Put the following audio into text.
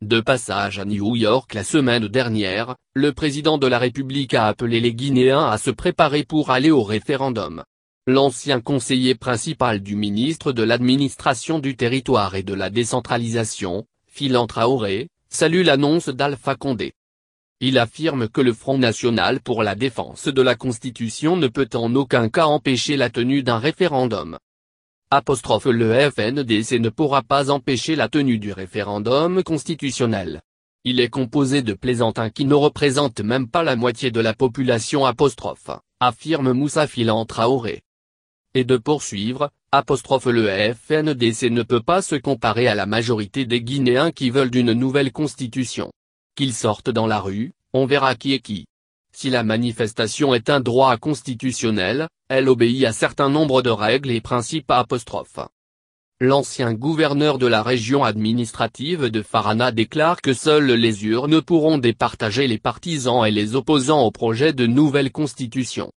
De passage à New York la semaine dernière, le président de la République a appelé les Guinéens à se préparer pour aller au référendum. L'ancien conseiller principal du ministre de l'administration du territoire et de la décentralisation, Philan salue l'annonce d'Alpha Condé. Il affirme que le Front National pour la défense de la Constitution ne peut en aucun cas empêcher la tenue d'un référendum apostrophe le FNDC ne pourra pas empêcher la tenue du référendum constitutionnel. Il est composé de plaisantins qui ne représentent même pas la moitié de la population apostrophe, affirme Moussa Filan Et de poursuivre, apostrophe le FNDC ne peut pas se comparer à la majorité des Guinéens qui veulent une nouvelle constitution. Qu'ils sortent dans la rue, on verra qui est qui. Si la manifestation est un droit constitutionnel, elle obéit à certain nombre de règles et principes apostrophes. L'ancien gouverneur de la région administrative de Farana déclare que seuls les urnes pourront départager les partisans et les opposants au projet de nouvelle constitution.